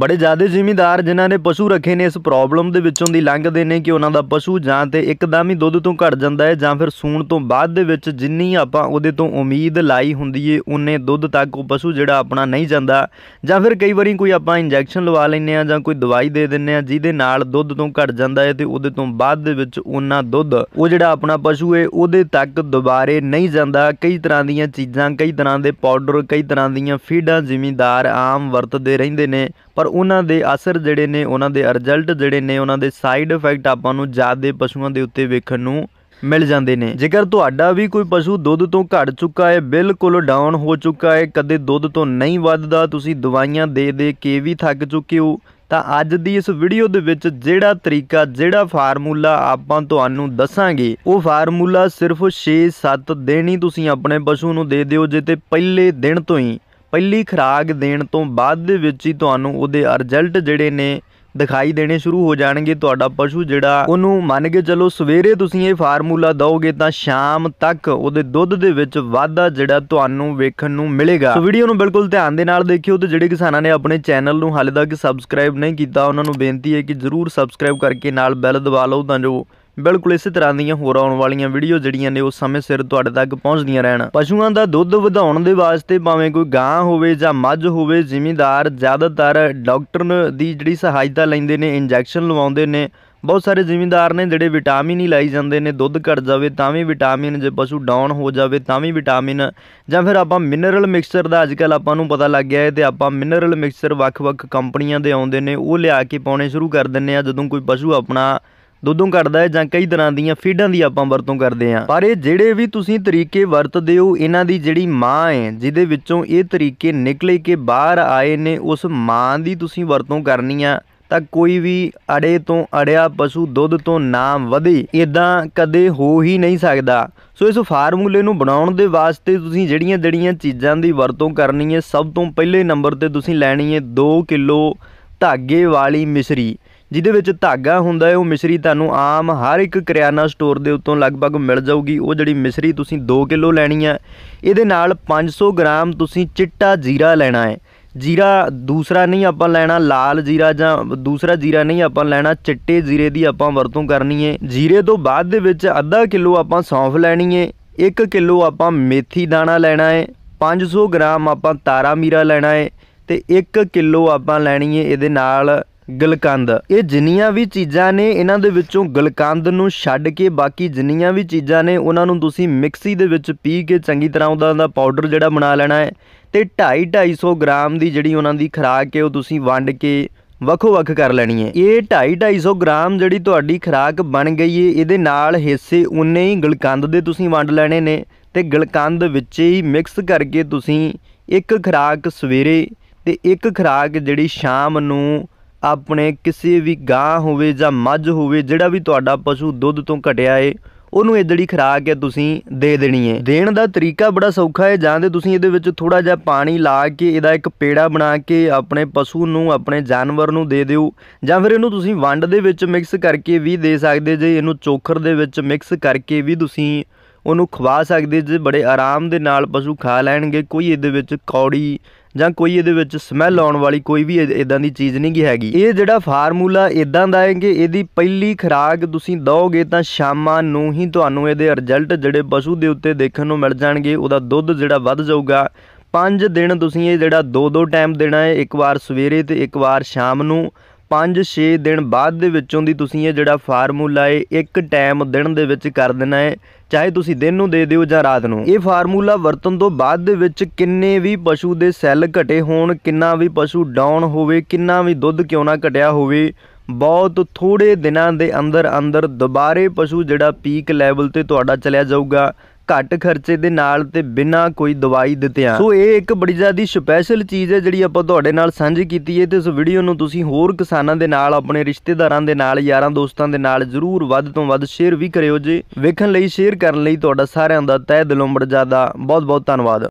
ਬੜੇ ਜ਼ਿਆਦਾ ਜ਼ਿਮੀਦਾਰ ਜਿਨ੍ਹਾਂ ਨੇ ਪਸ਼ੂ ਰੱਖੇ ਨੇ ਇਸ ਪ੍ਰੋਬਲਮ ਦੇ ਵਿੱਚੋਂ ਦੀ ਲੰਘਦੇ ਨੇ ਕਿ ਉਹਨਾਂ ਦਾ ਪਸ਼ੂ ਜਾਂ ਤੇ ਇੱਕਦਮ ਹੀ ਦੁੱਧ ਤੋਂ ਘਟ ਜਾਂਦਾ ਹੈ ਜਾਂ ਫਿਰ ਸੂਣ ਤੋਂ ਬਾਅਦ ਦੇ ਵਿੱਚ ਜਿੰਨੀ ਆਪਾਂ ਉਹਦੇ ਤੋਂ ਉਮੀਦ ਲਾਈ ਹੁੰਦੀ ਏ ਉਹਨੇ ਦੁੱਧ ਤੱਕ ਉਹ ਪਸ਼ੂ ਜਿਹੜਾ ਆਪਣਾ ਨਹੀਂ ਜਾਂਦਾ ਜਾਂ ਫਿਰ ਕਈ ਵਾਰੀ ਕੋਈ ਆਪਾਂ ਇੰਜੈਕਸ਼ਨ ਲਵਾ ਲੈਂਦੇ ਆ ਜਾਂ ਕੋਈ ਦਵਾਈ ਦੇ ਦਿੰਨੇ ਆ ਜਿਹਦੇ ਨਾਲ ਦੁੱਧ ਤੋਂ ਘਟ ਜਾਂਦਾ ਹੈ ਤੇ ਉਹਦੇ ਤੋਂ ਬਾਅਦ ਦੇ ਵਿੱਚ ਉਹਨਾਂ ਦੁੱਧ ਉਹ ਜਿਹੜਾ ਆਪਣਾ ਪਸ਼ੂ ਏ ਉਹਦੇ ਤੱਕ ਦੁਬਾਰੇ ਨਹੀਂ ਜਾਂਦਾ ਕਈ ਤਰ੍ਹਾਂ ਦੀਆਂ ਚੀਜ਼ਾਂ ਕਈ ਤਰ੍ਹਾਂ ਦੇ ਪਾਊਡਰ ਕਈ ਤਰ੍ਹਾਂ ਦੀਆਂ ਫੀਡਾਂ ਜ਼ਿਮੀਦਾਰ ਆਮ ਵਰਤਦੇ ਰਹਿੰਦੇ ਨੇ ਪਰ ਉਹਨਾਂ ਦੇ ਅਸਰ ਜਿਹੜੇ ਨੇ ਉਹਨਾਂ ਦੇ ਰਿਜ਼ਲਟ ਜਿਹੜੇ ਨੇ ਉਹਨਾਂ ਦੇ ਸਾਈਡ ਇਫੈਕਟ ਆਪਾਂ ਨੂੰ ਜ਼ਿਆਦਾ ਪਸ਼ੂਆਂ ਦੇ ਉੱਤੇ ਵੇਖਣ ਨੂੰ ਮਿਲ ਜਾਂਦੇ ਨੇ ਜੇਕਰ ਤੁਹਾਡਾ ਵੀ ਕੋਈ ਪਸ਼ੂ ਦੁੱਧ ਤੋਂ ਘਟ ਚੁੱਕਾ ਹੈ ਬਿਲਕੁਲ ਡਾਊਨ ਹੋ ਚੁੱਕਾ ਹੈ ਕਦੇ ਦੁੱਧ ਤੋਂ ਨਹੀਂ ਵੱਧਦਾ ਤੁਸੀਂ ਦਵਾਈਆਂ ਦੇ ਦੇ ਕੇ ਵੀ ਥੱਕ ਚੁੱਕੇ ਹੋ ਤਾਂ ਅੱਜ ਦੀ ਇਸ ਵੀਡੀਓ ਦੇ ਵਿੱਚ ਜਿਹੜਾ ਤਰੀਕਾ ਜਿਹੜਾ ਫਾਰਮੂਲਾ ਆਪਾਂ ਤੁਹਾਨੂੰ ਦੱਸਾਂਗੇ ਉਹ ਫਾਰਮੂਲਾ ਸਿਰਫ 6-7 ਦਿਨ ਹੀ ਤੁਸੀਂ ਆਪਣੇ ਪਸ਼ੂ ਨੂੰ ਦੇ ਦਿਓ ਜੇ ਤੇ ਪਹਿਲੇ ਦਿਨ ਤੋਂ ਹੀ ਪਹਿਲੀ ਖੁਰਾਕ ਦੇਣ ਤੋਂ ਬਾਅਦ ਦੇ ਵਿੱਚ ਹੀ ਤੁਹਾਨੂੰ ਉਹਦੇ ਰਿਜ਼ਲਟ ਜਿਹੜੇ ਨੇ ਦਿਖਾਈ ਦੇਣੇ ਸ਼ੁਰੂ ਹੋ ਜਾਣਗੇ ਤੁਹਾਡਾ ਪਸ਼ੂ ਜਿਹੜਾ ਉਹਨੂੰ ਮੰਨ ਕੇ ਚੱਲੋ ਸਵੇਰੇ ਤੁਸੀਂ ਇਹ ਫਾਰਮੂਲਾ ਦਿਓਗੇ ਤਾਂ ਸ਼ਾਮ ਤੱਕ ਉਹਦੇ ਦੁੱਧ ਦੇ ਵਿੱਚ ਵਾਧਾ ਜਿਹੜਾ ਤੁਹਾਨੂੰ ਵੇਖਣ ਨੂੰ ਮਿਲੇਗਾ ਸੋ ਵੀਡੀਓ ਨੂੰ ਬਿਲਕੁਲ ਧਿਆਨ ਦੇ ਨਾਲ ਦੇਖਿਓ ਤੇ ਜਿਹੜੇ ਕਿਸਾਨਾਂ ਨੇ ਆਪਣੇ ਚੈਨਲ ਨੂੰ ਹਾਲੇ ਤੱਕ ਸਬਸਕ੍ਰਾਈਬ ਨਹੀਂ ਕੀਤਾ ਉਹਨਾਂ ਨੂੰ ਬੇਨਤੀ ਹੈ ਕਿ ਜ਼ਰੂਰ ਸਬਸਕ੍ਰਾਈਬ ਕਰਕੇ ਨਾਲ ਬੈਲ ਦਬਾ ਲਓ ਤਾਂ ਜੋ ਬਿਲਕੁਲ ਇਸੇ ਤਰ੍ਹਾਂ ਦੀਆਂ ਹੋਰ ਆਉਣ ਵਾਲੀਆਂ ਵੀਡੀਓ ਜਿਹੜੀਆਂ ਨੇ ਉਹ ਸਮੇਂ ਸਿਰ ਤੁਹਾਡੇ ਤੱਕ ਪਹੁੰਚਦੀਆਂ ਰਹਿਣ ਪਸ਼ੂਆਂ ਦਾ ਦੁੱਧ ਵਧਾਉਣ ਦੇ ਵਾਸਤੇ ਭਾਵੇਂ ਕੋਈ ਗਾਂ ਹੋਵੇ ਜਾਂ ਮੱਝ ਹੋਵੇ ਜ਼ਿਮੀਂਦਾਰ ਜ਼ਿਆਦਾਤਰ ਡਾਕਟਰ ਦੀ ਜਿਹੜੀ ਸਹਾਇਤਾ ਲੈਂਦੇ ਨੇ ਇੰਜੈਕਸ਼ਨ ਲਵਾਉਂਦੇ ਨੇ ਬਹੁਤ ਸਾਰੇ ਜ਼ਿਮੀਂਦਾਰ ਨੇ ਜਿਹੜੇ ਵਿਟਾਮਿਨ ਹੀ ਲਾਈ ਜਾਂਦੇ ਨੇ ਦੁੱਧ ਘਟ ਜਾਵੇ ਤਾਂ ਵੀ ਵਿਟਾਮਿਨ ਜੇ ਪਸ਼ੂ ਡਾਊਨ ਹੋ ਜਾਵੇ ਤਾਂ ਵੀ ਵਿਟਾਮਿਨ ਜਾਂ ਫਿਰ ਆਪਾਂ ਮਿਨਰਲ ਮਿਕਸਚਰ ਦਾ ਅੱਜਕੱਲ ਆਪਾਂ ਨੂੰ ਪਤਾ ਲੱਗ ਗਿਆ ਹੈ ਤੇ ਆਪਾਂ ਮਿਨਰਲ ਮਿਕਸਚਰ ਵੱਖ-ਵੱਖ ਕੰਪਨੀਆਂ ਦੇ ਆਉਂਦੇ ਨੇ ਉਹ ਲਿਆ ਕੇ ਪਾਉਣੇ ਸ਼ੁਰੂ ਕਰ ਦਿੰਨੇ ਆ ਜਦੋਂ ਕੋਈ ਪਸ਼ੂ ਆਪਣਾ ਦੁੱਧੋਂ ਕੱਢਦਾ ਹੈ ਜਾਂ ਕਈ ਤਰ੍ਹਾਂ ਦੀਆਂ ਫੀਡਾਂ ਦੀ ਆਪਾਂ ਵਰਤੋਂ ਕਰਦੇ ਹਾਂ ਪਰ ਇਹ ਜਿਹੜੇ ਵੀ ਤੁਸੀਂ ਤਰੀਕੇ ਵਰਤਦੇ ਹੋ ਇਹਨਾਂ ਦੀ ਜਿਹੜੀ ਮਾਂ ਹੈ ਜਿਹਦੇ ਵਿੱਚੋਂ ਇਹ ਤਰੀਕੇ ਨਿਕਲੇ ਕੇ ਬਾਹਰ ਆਏ ਨੇ ਉਸ ਮਾਂ ਦੀ ਤੁਸੀਂ ਵਰਤੋਂ ਕਰਨੀ ਆ ਤਾਂ ਕੋਈ ਵੀ ਅੜੇ ਤੋਂ ਅੜਿਆ ਪਸ਼ੂ ਦੁੱਧ ਤੋਂ ਨਾ ਵਧੇ ਇਦਾਂ ਕਦੇ ਹੋ ਹੀ ਨਹੀਂ ਸਕਦਾ ਸੋ ਇਸ ਫਾਰਮੂਲੇ ਨੂੰ ਬਣਾਉਣ ਦੇ ਵਾਸਤੇ ਤੁਸੀਂ ਜਿਹੜੀਆਂ ਜਿਹੜੀਆਂ ਚੀਜ਼ਾਂ ਦੀ ਵਰਤੋਂ ਕਰਨੀ ਹੈ ਸਭ ਤੋਂ ਪਹਿਲੇ ਨੰਬਰ ਤੇ ਤੁਸੀਂ ਲੈਣੀ ਹੈ 2 ਕਿਲੋ ਧਾਗੇ ਵਾਲੀ ਮਿਸਰੀ ਜਿਹਦੇ ਵਿੱਚ ਧਾਗਾ ਹੁੰਦਾ ਹੈ ਉਹ ਮਿਸ਼ਰੀ ਤੁਹਾਨੂੰ ਆਮ ਹਰ ਇੱਕ ਕਰਿਆਨਾ ਸਟੋਰ ਦੇ ਉੱਤੋਂ ਲਗਭਗ ਮਿਲ ਜਾਊਗੀ ਉਹ ਜਿਹੜੀ ਮਿਸ਼ਰੀ ਤੁਸੀਂ 2 ਕਿਲੋ ਲੈਣੀ ਹੈ ਇਹਦੇ ਨਾਲ 500 ਗ੍ਰਾਮ ਤੁਸੀਂ ਚਿੱਟਾ ਜੀਰਾ ਲੈਣਾ ਹੈ ਜੀਰਾ ਦੂਸਰਾ ਨਹੀਂ ਆਪਾਂ ਲੈਣਾ ਲਾਲ ਜੀਰਾ ਜਾਂ ਦੂਸਰਾ ਜੀਰਾ ਨਹੀਂ ਆਪਾਂ ਲੈਣਾ ਚਿੱਟੇ ਜੀਰੇ ਦੀ ਆਪਾਂ ਵਰਤੋਂ ਕਰਨੀ ਹੈ ਜੀਰੇ ਤੋਂ ਬਾਅਦ ਦੇ ਵਿੱਚ ਅੱਧਾ ਕਿਲੋ ਆਪਾਂ ਸੌਂਫ ਲੈਣੀ ਹੈ 1 ਕਿਲੋ ਆਪਾਂ ਮੇਥੀ ਦਾਣਾ ਲੈਣਾ ਹੈ 500 ਗ੍ਰਾਮ ਆਪਾਂ ਤਾਰਾ ਮੀਰਾ ਲੈਣਾ ਹੈ ਤੇ 1 ਕਿਲੋ ਆਪਾਂ ਲੈਣੀ ਹੈ ਇਹਦੇ ਨਾਲ ਗਲਕੰਦ ਇਹ ਜਿੰਨੀਆਂ ਵੀ ਚੀਜ਼ਾਂ ਨੇ ਇਹਨਾਂ ਦੇ ਵਿੱਚੋਂ ਗਲਕੰਦ ਨੂੰ ਛੱਡ ਕੇ ਬਾਕੀ ਜਿੰਨੀਆਂ ਵੀ ਚੀਜ਼ਾਂ ਨੇ ਉਹਨਾਂ ਨੂੰ ਤੁਸੀਂ ਮਿਕਸੀ ਦੇ ਵਿੱਚ ਪੀ ਕੇ ਚੰਗੀ ਤਰ੍ਹਾਂ ਉਹਦਾ ਦਾ ਪਾਊਡਰ ਜਿਹੜਾ ਬਣਾ ਲੈਣਾ ਹੈ ਤੇ 2.5 250 ਗ੍ਰਾਮ ਦੀ ਜਿਹੜੀ ਉਹਨਾਂ ਦੀ ਖਰਾਕ ਹੈ ਉਹ ਤੁਸੀਂ ਵੰਡ ਕੇ ਵੱਖੋ ਵੱਖ ਕਰ ਲੈਣੀ ਹੈ ਇਹ 2.5 250 ਗ੍ਰਾਮ ਜਿਹੜੀ ਤੁਹਾਡੀ ਖਰਾਕ ਬਣ ਗਈ ਹੈ ਇਹਦੇ ਨਾਲ ਹਿੱਸੇ ਉਨੇ ਹੀ ਗਲਕੰਦ ਦੇ ਤੁਸੀਂ ਵੰਡ ਲੈਣੇ ਨੇ ਤੇ ਗਲਕੰਦ ਵਿੱਚ ਹੀ ਮਿਕਸ ਕਰਕੇ ਤੁਸੀਂ ਇੱਕ ਖਰਾਕ ਸਵੇਰੇ ਤੇ ਇੱਕ ਖਰਾਕ ਜਿਹੜੀ ਸ਼ਾਮ ਨੂੰ ਆਪਣੇ ਕਿਸੇ ਵੀ ਗਾਂ ਹੋਵੇ ਜਾਂ ਮੱਝ ਹੋਵੇ ਜਿਹੜਾ ਵੀ ਤੁਹਾਡਾ ਪਸ਼ੂ ਦੁੱਧ ਤੋਂ ਘਟਿਆ ਏ ਉਹਨੂੰ ਇਹ ਜਿਹੜੀ ਖਰਾਕ ਹੈ ਤੁਸੀਂ ਦੇ ਦੇਣੀ ਹੈ ਦੇਣ ਦਾ ਤਰੀਕਾ ਬੜਾ ਸੌਖਾ ਹੈ ਜਾਂ ਤੇ ਤੁਸੀਂ ਇਹਦੇ ਵਿੱਚ ਥੋੜਾ ਜਿਹਾ ਪਾਣੀ ਲਾ ਕੇ ਇਹਦਾ ਇੱਕ ਪੇੜਾ ਬਣਾ ਕੇ ਆਪਣੇ ਪਸ਼ੂ ਨੂੰ ਆਪਣੇ ਜਾਨਵਰ ਨੂੰ ਦੇ ਦਿਓ ਜਾਂ ਫਿਰ ਇਹਨੂੰ ਤੁਸੀਂ ਵੰਡ ਦੇ ਵਿੱਚ ਮਿਕਸ ਕਰਕੇ ਵੀ ਦੇ ਸਕਦੇ ਜੇ ਇਹਨੂੰ ਚੋਖਰ ਦੇ ਵਿੱਚ ਮਿਕਸ ਕਰਕੇ ਵੀ ਤੁਸੀਂ ਉਹਨੂੰ ਖਵਾ ਸਕਦੇ ਜੇ ਬੜੇ ਆਰਾਮ ਦੇ ਨਾਲ ਪਸ਼ੂ ਖਾ ਲੈਣਗੇ ਕੋਈ ਇਹਦੇ ਵਿੱਚ ਕੌੜੀ ਜਾਂ ਕੋਈ ਇਹਦੇ ਵਿੱਚ ਸਮੈਲ ਆਉਣ ਵਾਲੀ ਕੋਈ ਵੀ ਇਦਾਂ ਦੀ ਚੀਜ਼ ਨਹੀਂ ਹੈਗੀ ਇਹ ਜਿਹੜਾ ਫਾਰਮੂਲਾ ਇਦਾਂ ਦਾ ਹੈ ਕਿ ਇਹਦੀ ਪਹਿਲੀ ਖਰਾਕ ਤੁਸੀਂ ਦੋਗੇ ਤਾਂ ਸ਼ਾਮਾਂ ਨੂੰ ਹੀ ਤੁਹਾਨੂੰ ਇਹਦੇ ਰਿਜ਼ਲਟ ਜਿਹੜੇ ਪਸ਼ੂ ਦੇ ਉੱਤੇ ਦੇਖਣ ਨੂੰ ਮਿਲ ਜਾਣਗੇ ਉਹਦਾ ਦੁੱਧ ਜਿਹੜਾ ਵੱਧ ਜਾਊਗਾ 5 ਦਿਨ ਤੁਸੀਂ ਇਹ ਜਿਹੜਾ ਦੋ ਦੋ ਟਾਈਮ ਦੇਣਾ ਹੈ ਇੱਕ ਵਾਰ ਸਵੇਰੇ ਤੇ ਇੱਕ ਵਾਰ ਸ਼ਾਮ ਨੂੰ 5-6 ਦਿਨ ਬਾਅਦ ਦੇ ਵਿੱਚੋਂ ਦੀ ਤੁਸੀਂ ਇਹ ਜਿਹੜਾ ਫਾਰਮੂਲਾ ਹੈ ਇੱਕ ਟਾਈਮ ਦਿਨ ਦੇ ਵਿੱਚ ਕਰ ਦੇਣਾ ਹੈ ਚਾਹੇ ਤੁਸੀਂ ਦਿਨ ਨੂੰ ਦੇ ਦਿਓ ਜਾਂ ਰਾਤ ਨੂੰ ਇਹ ਫਾਰਮੂਲਾ ਵਰਤਣ ਤੋਂ ਬਾਅਦ ਦੇ ਵਿੱਚ ਕਿੰਨੇ ਵੀ ਪਸ਼ੂ ਦੇ ਸੈੱਲ ਘਟੇ ਹੋਣ ਕਿੰਨਾ ਵੀ ਪਸ਼ੂ ਡਾਊਨ ਹੋਵੇ ਕਿੰਨਾ ਵੀ ਦੁੱਧ ਕਿਉਂ ਨਾ ਘਟਿਆ ਹੋਵੇ ਬਹੁਤ ਥੋੜੇ ਦਿਨਾਂ ਦੇ ਅੰਦਰ ਅੰਦਰ ਦੁਬਾਰੇ ਪਸ਼ੂ ਜਿਹੜਾ ਪੀਕ ਲੈਵਲ ਤੇ ਤੁਹਾਡਾ ਚਲਿਆ ਜਾਊਗਾ ਘੱਟ ਖਰਚੇ ਦੇ ਨਾਲ ਤੇ ਬਿਨਾ ਕੋਈ ਦਵਾਈ ਦਿੱਤਿਆਂ ਸੋ ਇਹ ਇੱਕ ਬੜੀ ਜ਼ਿਆਦੀ ਸਪੈਸ਼ਲ ਚੀਜ਼ ਹੈ ਜਿਹੜੀ ਆਪਾਂ ਤੁਹਾਡੇ ਨਾਲ ਸਾਂਝੀ ਕੀਤੀ ਹੈ ਤੇ ਇਸ ਵੀਡੀਓ ਨੂੰ ਤੁਸੀਂ ਹੋਰ ਕਿਸਾਨਾਂ ਦੇ ਨਾਲ ਆਪਣੇ ਰਿਸ਼ਤੇਦਾਰਾਂ ਦੇ ਨਾਲ ਯਾਰਾਂ ਦੋਸਤਾਂ ਦੇ ਨਾਲ ਜ਼ਰੂਰ ਵੱਧ ਤੋਂ ਵੱਧ ਸ਼ੇਅਰ ਵੀ ਕਰਿਓ ਜੀ ਵੇਖਣ ਲਈ ਸ਼ੇਅਰ ਕਰਨ ਲਈ ਤੁਹਾਡਾ ਸਾਰਿਆਂ ਦਾ ਤਹਿ ਦਿਲੋਂ ਬੜਾ ਜ਼ਿਆਦਾ ਬਹੁਤ ਬਹੁਤ ਧੰਨਵਾਦ